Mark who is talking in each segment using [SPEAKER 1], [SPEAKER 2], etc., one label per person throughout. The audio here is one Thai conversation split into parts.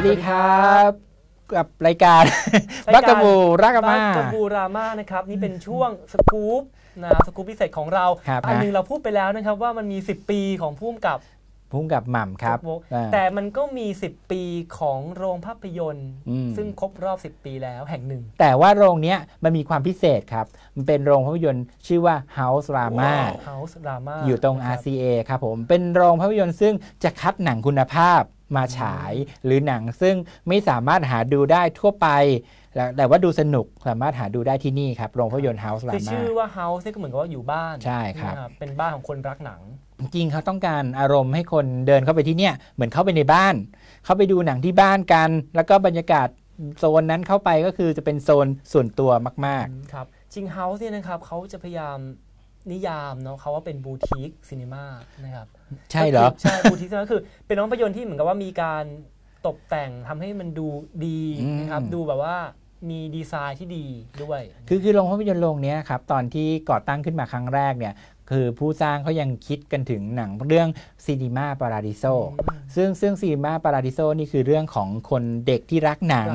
[SPEAKER 1] วัสดีครับกับ รายการ
[SPEAKER 2] บักกะบูรักกะมาบักกะบูรามานะครับนี่เป็นช่วงสกู๊ปนะสกู๊ปพิเศษของเราอันนึงเราพูดไปแล้วนะครับว่ามันมี 10 ปีของพุ่มกับ
[SPEAKER 1] พุ่มกับหม่ำครับ แต่
[SPEAKER 2] มันก็มี 10 ปีของโรงภาพยนตร์ ซึ่งครบรอบ 10 ปีแล้วแห่งหนึ่ง
[SPEAKER 1] แต่ว่าโรงนี้มันมีความพิเศษครับ มันเป็นโรงภาพยนตร์ชื่อว่า House Rama
[SPEAKER 2] House Rama อยู่ตร
[SPEAKER 1] ง RCA ครับผมเป็นโรงภาพยนตร์ซึ่งจะคัดหนังคุณภาพมาฉายหรือหนังซึ่งไม่สามารถหาดูได้ทั่วไป แต่ว่าดูสนุกสามารถหาดูได้ที่นี่ครับโรงภาพยนตร์เฮาส์ลามาชื่อ
[SPEAKER 2] ว่าเฮาส์ก็เหมือนกับว่าอยู่บ้าน ใช่ครับ เป็นบ้านของคนรักหนัง
[SPEAKER 1] จริงเขาต้องการอารมณ์ให้คนเดินเข้าไปที่เนี่ยเหมือนเข้าไปในบ้าน เข้าไปดูหนังที่บ้านกัน แล้วก็บรรยากาศโซนนั้นเข้าไปก็คือจะเป็นโซนส่วนตัวมาก
[SPEAKER 2] ๆครับจริงเฮาส์เนี่ยนะครับเขาจะพยายามนิยามเนาะเขาว่าเป็นบูติกซีนีมานะครับใช่เหรอใช่บูติกซีนีคือเป็นน้องภาพยนตร์ที่เหมือนกับว่ามีการตกแต่งทำให้มันดูดีนะครับดูแบบว่ามีดีไซน์ที่ดีด้วย
[SPEAKER 1] คือคือโรงภาพยนตร์โรงนี้ครับตอนที่ก่อตั้งขึ้นมาครั้งแรกเนี่ยคือผู้สร้างเขายังคิดกันถึงหนังเรื่องซีนีมาปาราดิโซซึ่งซึ่งซีนีมาปาราดิโซนี่คือเรื่องของคนเด็กที่รักหนัง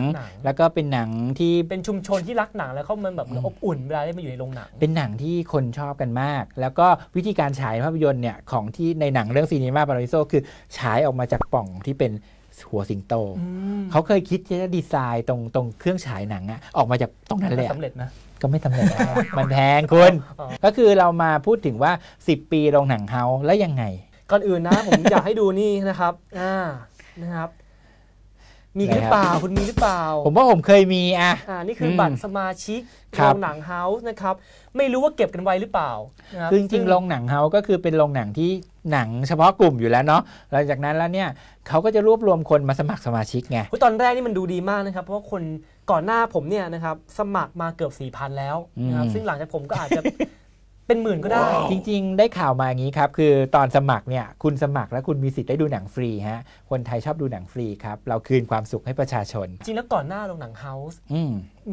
[SPEAKER 1] แล้วก็เป็นหนังที่
[SPEAKER 2] เป็นชุมชนที่รักหนังแล้วเขามันแบบอบอุ่นเวลาได้มาอยู่ในโรงหนัง
[SPEAKER 1] เป็นหนังที่คนชอบกันมากแล้วก็วิธีการฉายภาพยนตร์เนี่ยของที่ในหนังเรื่องซีนีมาปาราดิโซคือฉายออกมาจากป่องที่เป็นหัวสิงโต เขาเคยคิดจะดีไซน์ตรงตรงเครื่องฉายหนังอะออกมาจากตรงนั้นแหละสำเร็จนะก็ไม่ทำเร็จนมันแพงคุณ ก็คือเรามาพูดถึงว่า 10 ปีโรงหนังเฮาแล้วยังไง
[SPEAKER 2] ก่อนอื่นนะ ผมอยากให้ดูนี่นะครับ อ่า นะครับมีหรือเปล่าคุณมีหรือเปล่า ผมว่าผ
[SPEAKER 1] มเคยมีอ่ะอ่านี่คือบัตรส
[SPEAKER 2] มาชิกโรงหนังเฮาส์นะครับ ไม่รู้ว่าเก็บกันไว้หรือเปล่าคือจริงๆโรงห
[SPEAKER 1] นังเฮาส์ก็คือเป็นโรงหนังที่หนังเฉพาะกลุ่มอยู่แล้วเนาะหลังจากนั้นแล้วเนี่ยเขาก็จะรวบรวมคนมาสมัครสมาชิกไง
[SPEAKER 2] ตอนแรกนี่มันดูดีมากนะครับ เพราะคนก่อนหน้าผมเนี่ยนะครับ สมัครมาเกือบสี่พันแล้วนะครับซึ่งหลังจากผมก็อาจจะเป็นหมื่นก็ได้ จ
[SPEAKER 1] ริง ๆ ได้ข่าวมาอย่างนี้ครับ คือตอนสมัครเนี่ย คุณสมัครแล้วคุณมีสิทธิ์ได้ดูหนังฟรีฮะ คนไทยชอบดูหนังฟรีครับ เราคืนความสุขให้ประชาชน
[SPEAKER 2] จริง แล้วก่อนหน้าโรงหนังเฮาส์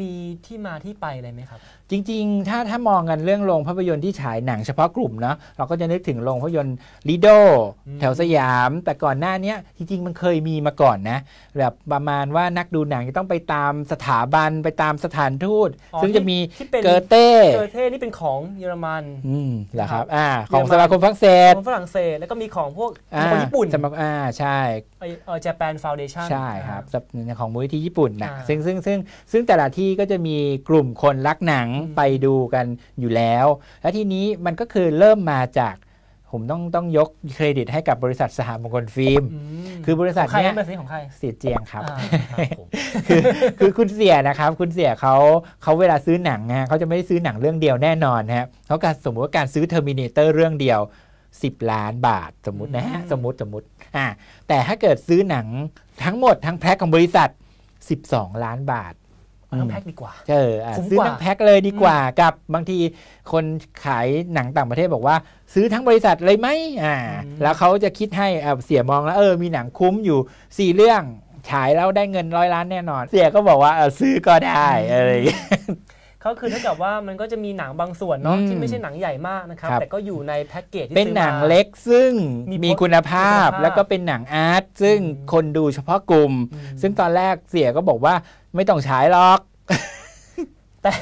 [SPEAKER 2] มีที่มาที่ไปอะไรไหมครับ
[SPEAKER 1] จริงๆ ถ้าถ้ามองกันเรื่องโรงภาพยนตร์ที่ฉายหนังเฉพาะกลุ่มเนาะเราก็จะนึกถึงโรงภาพยนตร์ลีโดแถวสยามแต่ก่อนหน้านี้จริงๆมันเคยมีมาก่อนนะแบบประมาณว่านักดูหนัง จะต้องไปตามสถาบันไปตามสถานทูตซึ่งจะมีเกอเต้เกอ
[SPEAKER 2] เต้นี่เป็นของเยอรมันอืม
[SPEAKER 1] เหรอครับอ่าของสมาคมฝรั่งเศสขอ
[SPEAKER 2] งฝรั่งเศสแล้วก็มีของพวกคนญี่ปุ่นส
[SPEAKER 1] มาอ่าใช่
[SPEAKER 2] เออเจแปนฟาวเดชั่นใช่ครั
[SPEAKER 1] บของมูลที่ญี่ปุ่นนะซึ่งซึ่งซึ่งซึ่งแต่ละที่ที่ก็จะมีกลุ่มคนรักหนังไปดูกันอยู่แล้ว และทีนี้มันก็คือเริ่มมาจาก ผมต้องต้องยกเครดิตให้กับบริษัทสหมงคลฟิล์ม คือบริษัทเนี้ยเป็นของใครเสียเจียงครับคือคือคุณเสียนะครับ คุณเสียเขาเขาเวลาซื้อหนังฮะเขาจะไม่ได้ซื้อหนังเรื่องเดียวแน่นอนฮะเขาการสมมติว่าการซื้อเทอร์มินเตอร์เรื่องเดียว 10 ล้านบาท สมมตินะฮะ สมมติ สมมติอ่าแต่ถ้าเกิดซื้อหนังทั้งหมดทั้งแพ็คของบริษัท 12 ล้านบาท
[SPEAKER 2] เั้งแพ็คดีกว่าเออซื้อทั้งแพ็คเลยดีกว่า
[SPEAKER 1] กับบางทีคนขายหนังต่างประเทศบอกว่า ซื้อทั้งบริษัทเลยไหมอ่า แล้วเขาจะคิดให้เสียมองแล้ว เออมีหนังคุ้มอยู่ 4 เรื่องฉายแล้วได้เงินร้อยล้านแน่นอน เสียก็บอกว่าเออซื้อก็ได้อะไร
[SPEAKER 2] เขาคือเท่ากับว่ามันก็จะมีหนังบางส่วนเนาะที่ไม่ใช่หนังใหญ่มากนะครับแต่ก็อยู่ในแพ็กเกจที่เป็นหนังเล็ก
[SPEAKER 1] ซึ่งมีคุณภาพแล้วก็เป็นหนังอาร์ตซึ่งคนดูเฉพาะกลุ่มซึ่งตอนแรกเสียก็บอกว่าไม่ต้องฉายหรอก
[SPEAKER 2] แต่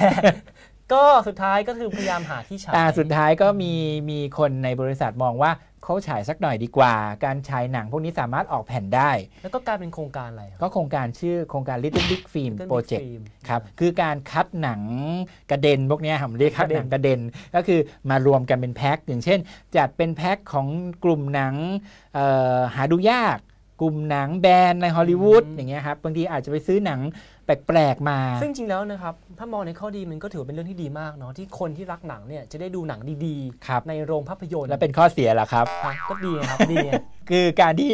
[SPEAKER 2] ก็สุดท้ายก็คือพยายามหาที่ฉายอ่าสุดท
[SPEAKER 1] ้ายก็มีมีคนในบริษัทมองว่าเขาฉายสักหน่อยดีกว่า การฉายหนังพวกนี้สามารถออกแผ่นได้
[SPEAKER 2] แล้วก็การเป็นโครงการอะไร
[SPEAKER 1] ก็โครงการชื่อโครงการ Little Big Film Project ครับ คือการคัดหนังกระเด็นพวกนี้ยผมเรียกคัดหนังกระเด็น ก็คือมารวมกันเป็นแพ็คอย่างเช่นจัดเป็นแพ็คของกลุ่มหนังหาดูยาก กลุ่มหนังแบรนด์ในฮอลลีวูดอย่างเงี้ยครับ บางทีอาจจะไปซื้อหนังแปลกๆมา ซึ่งจริ
[SPEAKER 2] งแล้วนะครับถ้ามองในข้อดีมันก็ถือเป็นเรื่องที่ดีมากเนาะที่คนที่รักหนังเนี่ยจะได้ดูหนังดีๆ ในโรงภาพยนตร์ และเป็นข้อเส
[SPEAKER 1] ียล่ะครับ ก็ดีครับดีคือการที่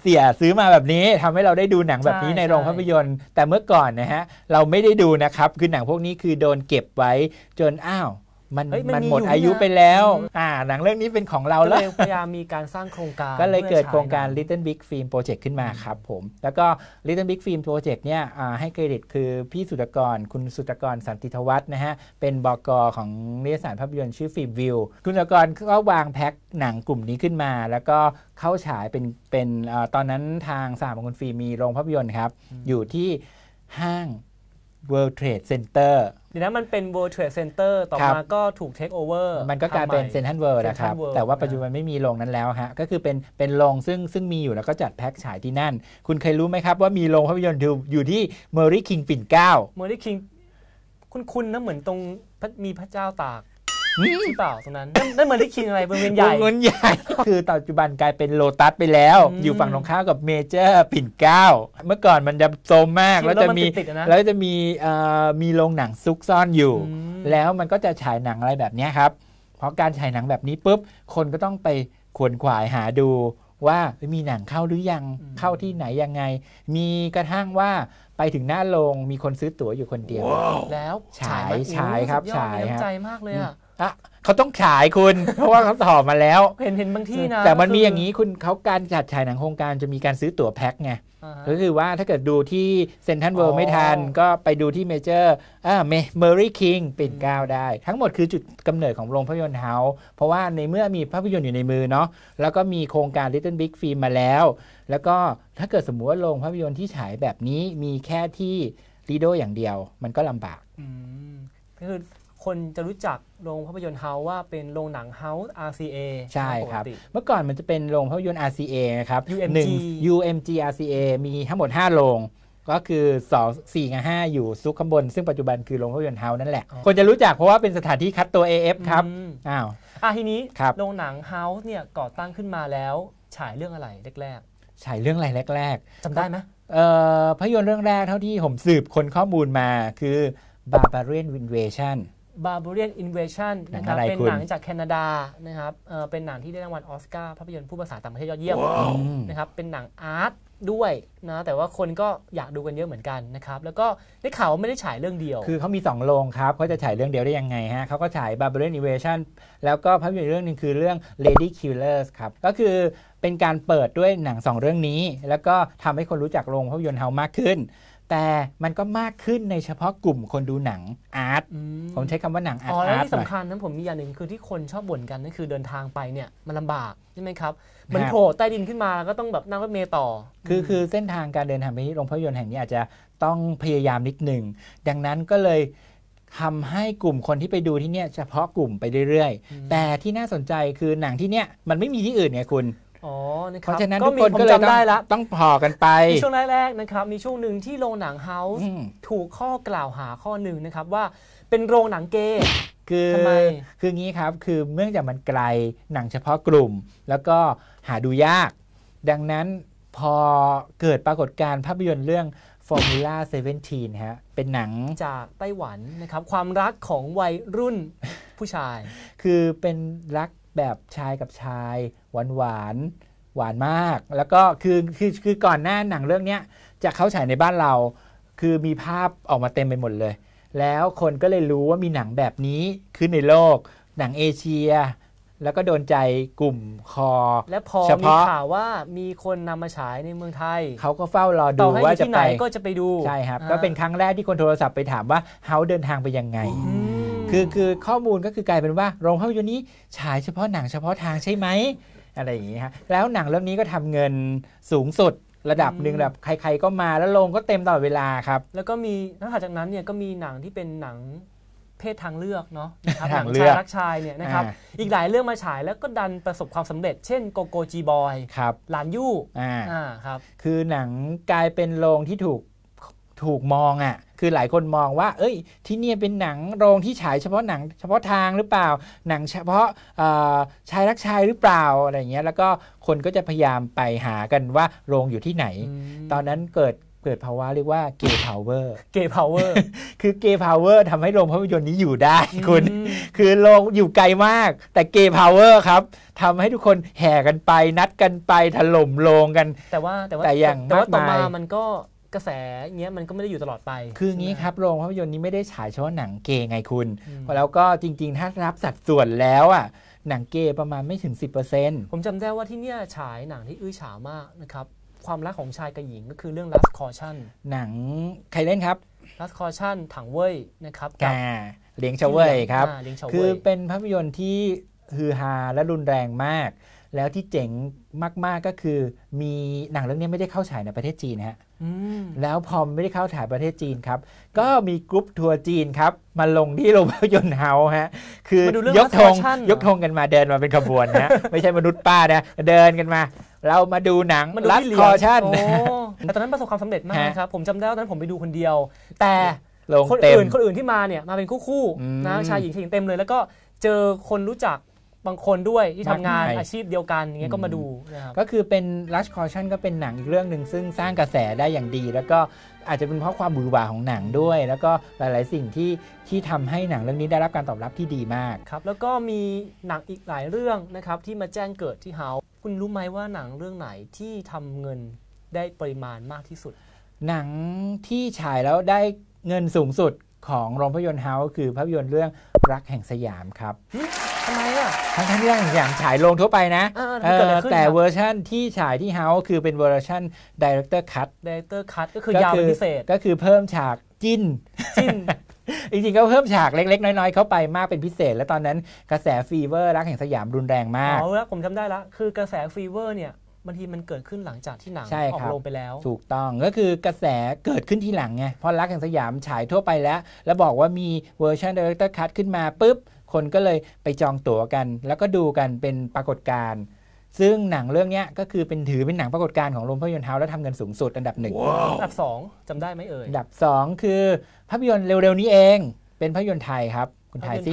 [SPEAKER 1] เสียซื้อมาแบบนี้ ทำให้เราได้ดูหนังแบบนี้ในโรงภาพยนตร์ แต่เมื่อก่อนนะฮะเราไม่ได้ดูนะครับคือหนังพวกนี้คือโดนเก็บไว้จนอ้าวมันมันหมดอายุไปแล้วอ่าหนังเรื่องนี้เป็นของเราแล้วพย
[SPEAKER 2] ายามมีการสร้างโครงการ ก็เลยเกิดโครงการ
[SPEAKER 1] Little Big Film Project ขึ้นมาครับผม แล้วก็ Little Big Film Project เนี่ยให้เครดิตคือพี่สุตกรคุณสุตกรสันติทวัฒน์นะฮะเป็นบกของนิตยสารภาพยนตร์ชื่อฟิล์มวิวคุณสุตกรก็วางแพ็คหนังกลุ่มนี้ขึ้นมา แล้วก็เข้าฉายเป็นเป็นตอนนั้นทางสามองคุณฟิล์มมีโรงภาพยนตร์ครับอยู่ที่ห้าง World Trade Center
[SPEAKER 2] ี๋ยวนั้นมันเป็น World Trade Center ต่อมาก็ถูก take over มันก็กลายเป็น c นทรัลเวิร์ดนะครับแต่ว
[SPEAKER 1] ่าปัจจุบันไม่มีโรงนั้นแล้วฮะก็คือเป็นเป็นโรงซึ่งซึ่งมีอยู่แล้วก็จัดแพ็คฉายที่นั่น คุณเคยรู้ไหมครับว่ามีโรงภาพยนตร์อยู่ที่เมอร์รี่คิงปิ่นเก้า
[SPEAKER 2] เมอรี่คิงคุณคุณนะ เหมือนตรงมีพระเจ้าตากหรือเปล่าตรงนั้นนั่นเหมือนี่คินอะไรบนเวียนใหญ่วงเวีย
[SPEAKER 1] นใหญ่ คือปัจจุบันกลายเป็นโลตัสไปแล้ว อยู่ฝั่งตรงข้ามกับเมเจอร์ปิ่นเก้าเมื่อก่อนมันจะโซมมากแล้วจะมี แล้วจะมีมีโรงหนังซุกซ่อนอยู่ แล้วมันก็จะฉายหนังอะไรแบบนี้ครับเพราะการฉายหนังแบบนี้ปุ๊บคนก็ต้องไปขวนขวายหาดูว่ามีหนังเข้าหรือยังเข้าที่ไหนยังไง มีกระทั่งว่าไปถึงหน้าโรงมีคนซื้อตั๋วอยู่คนเดียวแล
[SPEAKER 2] ้วฉายฉายครับฉายครับใจมากเลยอ่ะอะ
[SPEAKER 1] เขาต้องขายคุณ เพราะว่าเขา่อมาแล้ว
[SPEAKER 2] เห็นเห็นบางที่นะ แต่มันมีอย่างนี้
[SPEAKER 1] คุณเขาการจัดฉายหนังโครงการจะมีการซื้อตั๋วแพ็คไงก็คือว่าถ้าเกิดดูที่เซนทันเวิลด์ไม่ทันก็ไปดูที่เมเจอร์อ่าเมอรี่คิงปิ่นเก้าได้ ทั้งหมดคือจุดกำเนิดของโรงภาพยนตร์เฮาเพราะว่าในเมื่อมีภาพยนตร์อยู่ในมือเนาะแล้วก็มีโครงการ Little Big Film มาแล้ว แล้วก็ถ้าเกิดสมมติว่าโรงภาพยนตร์ที่ฉายแบบนี้มีแค่ที่ลีโดอย่างเดียว มันก็ลำบาก
[SPEAKER 2] คือคนจะรู้จักโรงภาพยนตร์เฮาว่าเป็นโรงหนังเฮาส์ RCA ใช่ครับ
[SPEAKER 1] เมื่อก่อนมันจะเป็นโรงภาพยนตร์ RCA นะครับ UMG 1 UMG RCA มีทั้งหมด 5 โรง ก็คือ 2 4กับ5อยู่ซุกข้างบนซึ่งปัจจุบันคือโรงภาพยนตร์เฮานั่นแหละ คนจะรู้จักเพราะว่าเป็นสถานที่คัดตัว AF ครับ อ้าว
[SPEAKER 2] อ่ะทีนี้โรงหนังเฮาส์เนี่ยก่อตั้งขึ้นมาแล้วฉายเรื่องอะไรแรก
[SPEAKER 1] ๆ ฉายเรื่องอะไรแรกๆจำได้ไหมเอ่อภาพยนตร์เรื่องแรกเท่าที่ผมสืบคนข้อมูลมาคือ b a r b a r i a n Invasion
[SPEAKER 2] Barbarian Invasion นะครับเป็นหนังจากแคนาดานะครับเป็นหนังที่ได้รางวัลออสการ์ภาพยนตร์ผู้ภาษาต่างประเทศยอดเยี่ยมนะครับเป็นหนังอาร์ตด้วยนะแต่ว่าคนก็อยากดูกันเยอะเหมือนกันนะครับแล้วก็ได้ข่าวไม่ได้ฉายเรื่องเดียว คือ
[SPEAKER 1] เขามี2โรงครับเขาจะฉายเรื่องเดียวได้ยังไงฮะเขาก็ฉาย Barbarian Invasion แล้วก็ภาพยนตร์เรื่องหนึงคือเรื่อง Lady Killers ครับก็คือเป็นการเปิดด้วยหนัง 2 เรื่องนี้ แล้วก็ทำให้คนรู้จักโรงภาพยนตร์เฮามากขึ้นแต่มันก็มากขึ้นในเฉพาะกลุ่มคนดูหนังอาร์ตผมใช้คำว่าหนังอาร์ตอ๋อและที่สำคั
[SPEAKER 2] ญนั้นผมมีอย่างหนึ่งคือที่คนชอบบ่นกันนั่นคือเดินทางไปเนี่ยมันลาบากใช่ไหมครับ มันโผล่ใต้ดินขึ้นมาแล้วก็ต้องแบบนั่งรถเมล์ต่อ
[SPEAKER 1] คือคือเส้นทางการเดินทางไปที่โรงภาพยนตร์แห่งนี้อาจจะต้องพยายามนิดหนึ่งดังนั้นก็เลยทำให้กลุ่มคนที่ไปดูที่เนี่ยเฉพาะกลุ่มไปเรื่อยๆ แต่ที่น่าสนใจคือหนังที่เนี่ยมันไม่มีที่อื่นไงคุณ
[SPEAKER 2] อ๋อ นะคเพรับราะฉะนั้นทุกมีคนก็เลยจำได้ละ
[SPEAKER 1] ต้องพอกันไป ในช่วง
[SPEAKER 2] แรกๆนะครับ มีช่วงหนึ่งที่โรงหนังเฮาส์ถูกข้อกล่าวหาข้อหนึ่งนะครับ ว่าเป็นโรงหนังเกย์
[SPEAKER 1] คือทำไมคืองี้ครับ คือเนื่องจากมันไกลหนังเฉพาะกลุ่มแล้วก็หาดูยาก ดังนั้นพอเกิดปรากฏการณ์ภาพยนตร์เรื่อง Formula 17ฮะ เป็นหนัง
[SPEAKER 2] จากไต้หวันนะครับความรักของวัยรุ่นผู้ชาย
[SPEAKER 1] คือเป็นรักแบบชายกับชาย หวานหวานหวานมาก แล้วก็คือคือคือก่อนหน้าหนังเรื่องนี้จะเข้าฉายในบ้านเรา คือมีภาพออกมาเต็มไปหมดเลย แล้วคนก็เลยรู้ว่ามีหนังแบบนี้ขึ้นในโลก หนังเอเชีย แล้วก็โดนใจกลุ่มคอ และพอมีข่าว
[SPEAKER 2] ว่ามีคนนำมาฉายในเมืองไทยเข
[SPEAKER 1] าก็เฝ้ารอดูว่าจะไปก็จะไปดูใช่ครับ ก็เป็นครั้งแรกที่คนโทรศัพท์ไปถามว่าเขาเดินทางไปยังไงคือคือข้อมูลก็คือกลายเป็นว่าโรงภาพยนตร์นี้ฉายเฉพาะหนังเฉพาะทางใช่ไหมอะไรอย่างนี้ฮะแล้วหนังเรื่องนี้ก็ทำเงินสูงสุดระดับหนึ่งแบบใคร ๆก็มาแล้วลงก็เต็มตลอดเวลาครับ
[SPEAKER 2] แล้วก็มีนอกจากนั้นเนี่ยก็มีหนังที่เป็นหนังเพศทางเลือกเนาะนะครับหนังชายรักชายเนี่ยนะครับอีกหลายเรื่องมาฉายแล้วก็ดันประสบความสำเร็จเช่นโกโกจีบอยครับลานยู่
[SPEAKER 1] อ่าครับคือหนังกลายเป็นโรงที่ถูกถูกมองอะ่ะคือหลายคนมองว่า เอ้ย ที่เนี่ยเป็นหนังโรงที่ฉายเฉพาะหนังเฉพาะทางหรือเปล่าหนังเฉพาะชายรักชายหรือเปล่าอะไรเงี้ยแล้วก็คนก็จะพยายามไปหากันว่าโรงอยู่ที่ไหน ตอนนั้นเกิดเกิดภาวะเรียกว่าเกย์พาวเวอร์เกย์พาวเวอร์คือเกย์พาวเวอร์ทำให้โรงภาพยนตร์นี้อยู่ได้คุณคือโรงอยู่ไกลมาก แต่เกย์พาวเวอร์ครับทำให้ทุกคนแห่กันไปนัดกันไปถล่มโรงกัน แต่
[SPEAKER 2] ว่าแต่ว่าแต่อย่างมากมายมันก็กระแสเงี้ยมันก็ไม่ได้อยู่ตลอดไป คืองี้ครับ โรง
[SPEAKER 1] ภาพยนตร์นี้ไม่ได้ฉายเฉพาะหนังเกย์ไงคุณ แล้วก็จริงๆ ถ้ารับสัดส่วนแล้วอ่ะ
[SPEAKER 2] หนังเกย์ประมาณไม่ถึง 10%ผมจำได้ว่าที่เนี่ยฉายหนังที่อื้อฉาวมากนะครับ ความรักของชายกับหญิงก็คือเรื่อง last caution หนังใครเล่นครับ last caution ถังเว่ยนะครับกับเลี้ยงชาวเว่ยครับคือ
[SPEAKER 1] เป็นภาพยนตร์ที่ฮือฮาและรุนแรงมากแล้วที่เจ๋งมาก ๆก็คือมีหนังเรื่องนี้ไม่ได้เข้าฉายในประเทศจีนฮะแล้วพอไม่ได้เข้าฉายประเทศจีนครับ ก็มีกรุ๊ปทัวร์จีนครับ มาลงที่โรงภาพยนตร์เฮาฮะคือยกธงยกธงกันมาเดินมาเป็นขบวนนะไม่ใช่มนุษย์ป้านะเดินกันมา เรามาดูหนังรัสคอชั่น
[SPEAKER 2] แต่ตอนนั้นประสบความสำเร็จมากครับ ผมจำได้ว่าตอนนั้นผมไปดูคนเดียว แต่คนอื่นคนอื่นที่มาเนี่ยมาเป็นคู่ๆนะชายหญิงชายหญิงเต็มเลยแล้วก็เจอคนรู้จักบางคนด้วยที่ทำงานอาชีพเดียวกันเงี้ยก็มาดูนะครับก็คือเป็นรัชคอชั่นก็เป็น
[SPEAKER 1] หนังอีกเรื่องหนึ่งซึ่งสร้างกระแสได้อย่างดี แล้วก็อาจจะเป็นเพราะความบูรบาของหนังด้วย แล้วก็หลายๆสิ่งที่ที่ทำให้หนังเรื่องนี้ได้รับการตอบรับที่ดีมาก
[SPEAKER 2] ครับแล้วก็มีหนังอีกหลายเรื่องนะครับที่มาแจ้งเกิดที่เฮาคุณรู้ไหมว่าหนังเรื่องไหนที่ทำเงินได้ปริมาณมากที่สุด
[SPEAKER 1] หนังที่ฉายแล้วได้เงินสูงสุดของโรงภาพยนตร์เฮาคือ ภาพยนตร์เรื่องรักแห่งสยามครับทั้งทด้งที่อย่างฉายลงทั่วไปนะ แต่เวอร์ชั่นที่ฉายที่เฮาส์คือเป็นเวอร์ชั่นคเตอร์คัตดีเรคเตอร์คัตก็คือยาวพิเศษก็คือเพิ่มฉากจิ้นจิ้นจริงๆก็เพิ่มฉากเล็ก ๆ น้อยๆเข้าไปมากเป็นพิเศษ และตอนนั้นกระแสฟีเวอร์ รักแห่งสยามรุนแรงมากอ๋อแล
[SPEAKER 2] ้วผมจำได้ละคือกระแสฟีเวอร์เนี่ยบางทีมันเกิดขึ้นหลังจากที่หนังออกลงไปแล้วถ
[SPEAKER 1] ูกต้องก็คือกระแสเกิดขึ้นที่หลังไงพอรักแห่งสยามฉายทั่วไปแล้ว แล้วบอกว่ามีเวอร์ชันเดเตอร์คัตขึ้นมาปุ๊บคนก็เลยไปจองตั๋วกัน แล้วก็ดูกันเป็นปรากฏการณ์ ซึ่งหนังเรื่องนี้ก็คือเป็นถือเป็นหนังปรากฏการณ์ของโรงภาพยนตร์เฮาวแล้วทำเงินสูงสุดอันดับหนึ่งอันดั
[SPEAKER 2] บสองจำได้ไหมเอ่ย อันดับ
[SPEAKER 1] สองคือภาพยนตร์เร็วๆ นี้เอง เป็นภาพยนตร์ไทยครับคุณไทยสิ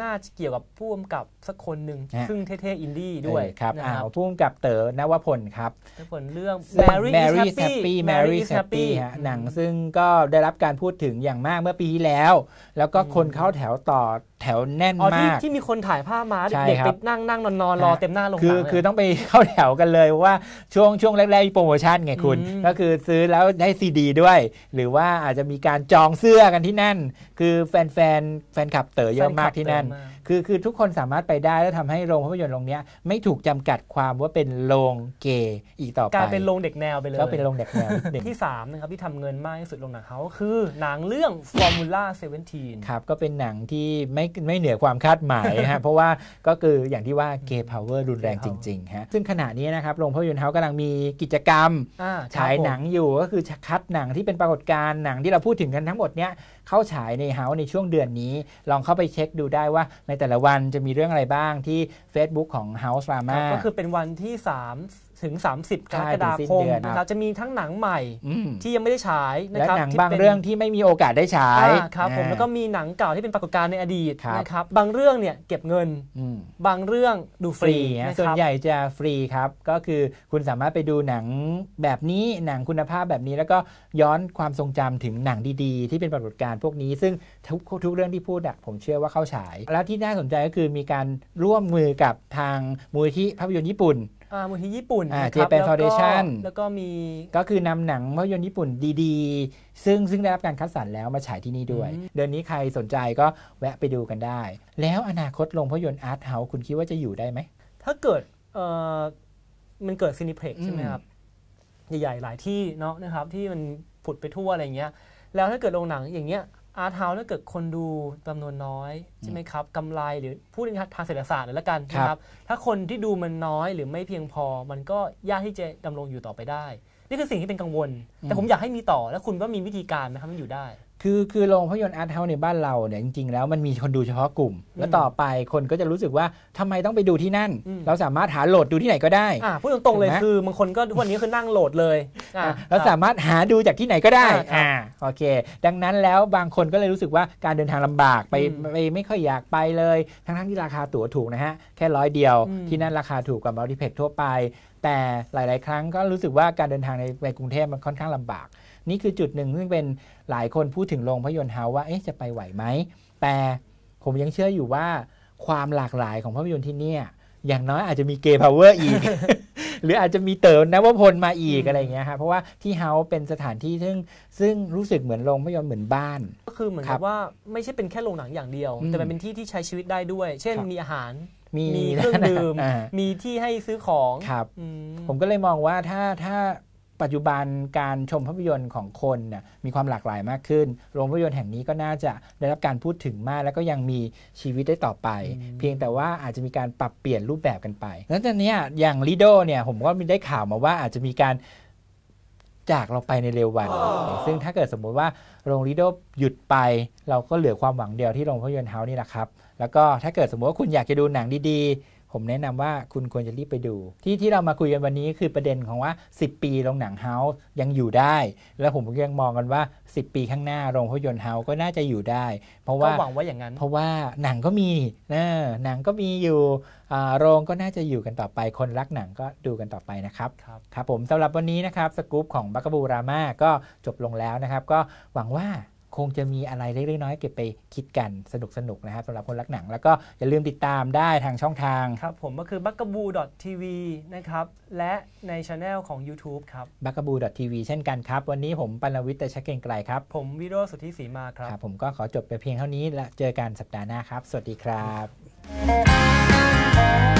[SPEAKER 2] น่าจะเกี่ยวกับพุ่มกับสักคนหนึ่งซึ่งเท่ ๆ อินดี้ด้วยครับอ้าวพ
[SPEAKER 1] ุ่กกับเต๋อนวพลครับ
[SPEAKER 2] นวพลเรื่อง Mary is Happy Mary is Happy ฮะ
[SPEAKER 1] หนังซึ่งก็ได้รับการพูดถึงอย่างมากเมื่อปีที่แล้ว แล้วก็คนเข้าแถวต่อแถวแน่นมากที่
[SPEAKER 2] มีคนถ่ายภาพมาเด็กไปนั่งนั่งนอนนอนรอเต็มหน้าลงคือคือต้อ
[SPEAKER 1] งไปเข้าแถวกันเลยว่าช่วงช่วงแรกๆมีโปรโมชั่นไงคุณ ก็คือซื้อแล้วได้ซีดีด้วยหรือว่าอาจจะมีการจองเสื้อกันที่นั่น คือแฟนแฟนแฟนคลับเต๋อเยอะมากที่นั่น Oman. คือคือทุกคนสามารถไปได้แล้วทำให้โรงภาพยนตร์โรงนี้ไม่ถูกจำกัดความว่าเป็นโรงเกย์อีกต่อไปกลายเป็นโรงเด็กแนวไปเลยก็เป็นโรงเด็กแนวเด็กท
[SPEAKER 2] ี่3นะครับที่ทำเงินมากที่สุดโรงหนังเขาคือหนังเรื่อง Formula 17
[SPEAKER 1] ครับก็เป็นหนังที่ไม่ไม่เหนือความคาดหมายฮะเพราะว่าก็คืออย่างที่ว่าเกย์พาวเวอร์รุนแรงจริงๆฮะซึ่งขณะนี้นะครับโรงภาพยนตร์เขากำลังมีกิจกรรมฉายหนังอยู่ก็คือคัดหนังที่เป็นปรากฏการณ์หนังที่เราพูดถึงกันทั้งหมดเนี้ยเข้าฉายในเฮาในช่วงเดือนนี้ ลองเข้าไปเช็คดูได้ว่าในแต่ละวันจะมีเรื่องอะไรบ้างที่ Facebook ของ House Drama ก็คือ
[SPEAKER 2] เป็นวันที่ 3ถึง 30 กรกฎาคมครับจะมีทั้งหนังใหม่ที่ยังไม่ได้ฉายนะครับและหนังบางเรื่องที่ไม่มีโอกาสได้ฉายครับผมแล้วก็มีหนังเก่าที่เป็นปรากฏการณ์ในอดีตนะครับบางเรื่องเนี่ยเก็บเงินบางเรื่องดูฟรีส่วนใหญ่
[SPEAKER 1] จะฟรีครับก็คือคุณสามารถไปดูหนังแบบนี้หนังคุณภาพแบบนี้แล้วก็ย้อนความทรงจำถึงหนังดีๆ ที่เป็นปรากฏการณ์พวกนี้ซึ่งทุกทุกเรื่องที่พูดผมเชื่อว่าเข้าฉาย แล้วที่น่าสนใจก็คือมีการร่วมมือกับทางมูลที่ภาพยนตร์ญี่ปุ่น
[SPEAKER 2] มูลที่ญี่ปุ่นเจแปนฟาวเดชั่นแล้วก็มี
[SPEAKER 1] ก็คือนำหนังภาพยนตร์ญี่ปุ่นดีๆ ซึ่งซึ่งได้รับการคัดสรรแล้วมาฉายที่นี่ด้วย เดือนนี้ใครสนใจก็แวะไปดูกันได้ แล้วอนาคตลงภาพยนตร์อาร์ตเฮาส์คุณคิดว่าจะอยู่ได้ไหม
[SPEAKER 2] ถ้าเกิดเออ่มันเกิดซินิเพล็กใช่ไหมครับ ใหญ่ๆ หลายที่เนาะนะครับ ที่มันผุดไปทั่วอะไรเงี้ย แล้วถ้าเกิดโรงหนังอย่างเงี้ยอาร์ทาวถ้าเกิดคนดูจำนวนน้อยใช่ไหมครับกำไรหรือพูดในทางเศรษฐศาสตร์เลยละกันนะครับ ถ้าคนที่ดูมันน้อยหรือไม่เพียงพอ มันก็ยากที่จะดำรงอยู่ต่อไปได้ นี่คือสิ่งที่เป็นกังวล แต่ผมอยากให้มีต่อ แล้วคุณว่ามีวิธีการไหมครับมันอยู่ได้ค
[SPEAKER 1] ือคือโรงภาพยนตร์อาร์ตเฮาส์ในบ้านเราเนี่ยจริงๆแล้วมันมีคนดูเฉพาะกลุ่ม แล้วต่อไปคนก็จะรู้สึกว่าทำไมต้องไปดูที่นั่น เราสามารถหาโหลดดูที่ไหนก็ได้พูดตรงๆเลยคือบางคนก็วัน
[SPEAKER 2] นี้คือนั่งโหลดเลย เราสาม
[SPEAKER 1] ารถหาดูจากที่ไหนก็ได้อ่าโอเค ดังนั้นแล้วบางคนก็เลยรู้สึกว่าการเดินทางลำบากไปไปไม่ค่อยอยากไปเลยทั้งๆที่ราคาตั๋วถูกนะฮะแค่ร้อยเดียวที่นั่นราคาถูกกว่ามรลติเพ็กทั่วไป แต่หลาย ๆ ครั้งก็รู้สึกว่าการเดินทางในในกรุงเทพมันค่อนข้างลำบากนี่คือจุดหนึ่งซึ่งเป็นหลายคนพูดถึงโรงพยนต์เฮาว่าเอ๊ะจะไปไหวไหมแต่ผมยังเชื่ออยู่ว่าความหลากหลายของภาพยนต์ที่เนี่ย อย่างน้อยอาจจะมีเกย์พาวเวอร์อีก หรืออาจจะมีเต๋อนวพลมาอีกอะไรเงี้ยับเพราะว่าที่เฮาเป็นสถานที่ซึ่งซึ่งรู้สึกเหมือนโรงพยนต์เหมือนบ้า
[SPEAKER 2] น ก็คือเหมือนว่าไม่ใช่เป็นแค่โรงหนังอย่างเดียว แต่มันเป็นที่ที่ใช้ชีวิตได้ด้วย เช่นมีอาหาร
[SPEAKER 1] มีเครื่องดื่มม
[SPEAKER 2] ีที่ให้ซื้อของผมก็เลยมองว่าถ้า
[SPEAKER 1] ถ้าปัจจุบันการชมภาพยนตร์ของคนนะมีความหลากหลายมากขึ้น โรงภาพยนตร์แห่งนี้ก็น่าจะได้รับการพูดถึงมากแล้วก็ยังมีชีวิตได้ต่อไป เพียงแต่ว่าอาจจะมีการปรับเปลี่ยนรูปแบบกันไปแล้วตอนนี้อย่างลีโดเนี่ยผมก็มีได้ข่าวมาว่าอาจจะมีการจากเราไปในเร็ววัน ซึ่งถ้าเกิดสมมุติว่าโรงลีโดหยุดไป เราก็เหลือความหวังเดียวที่โรงภาพยนตร์เฮาส์นี่แหละครับ แล้วก็ถ้าเกิดสมมติว่าคุณอยากจะดูหนังดีผมแนะนำว่าคุณควรจะรีบไปดู ที่ที่เรามาคุยกันวันนี้คือประเด็นของว่า 10 ปีโรงหนังเฮาส์ยังอยู่ได้ แล้วผมก็ยังมองกันว่า 10 ปีข้างหน้าโรงภาพยนตร์เฮาส์ก็น่าจะอยู่ได้ เพราะว่าหวังว่าอย่างนั้นเพราะว่าหนังก็มีนะหนังก็มีอยู่โรงก็น่าจะอยู่กันต่อไป คนรักหนังก็ดูกันต่อไปนะครับครับครับผมสำหรับวันนี้นะครับ สกู๊ปของบักบูรามาก็จบลงแล้วนะครับ ก็หวังว่าคงจะมีอะไรเล็กๆน้อยๆเก็บไปคิดกันสนุกๆนนะครับสำหรับคนรักหนัง แล้วก็อย่าลืมติดตามได้ทางช่องทางครับผมก็คือบั b u g a b o o t v นะครับ
[SPEAKER 2] และในช anel ของ YouTube ครับ
[SPEAKER 1] บัก b u g a b o o t v เช่นกันครับ วันนี้ผมปนวิทย์แต่ชักเก่งไกลครับ ผมวิโรจน์สุทธิศรีมาครับ ผมก็ขอจบไปเพียงเท่านี้และเจอกันสัปดาห์หน้าครับ สวัสดีครั
[SPEAKER 2] บ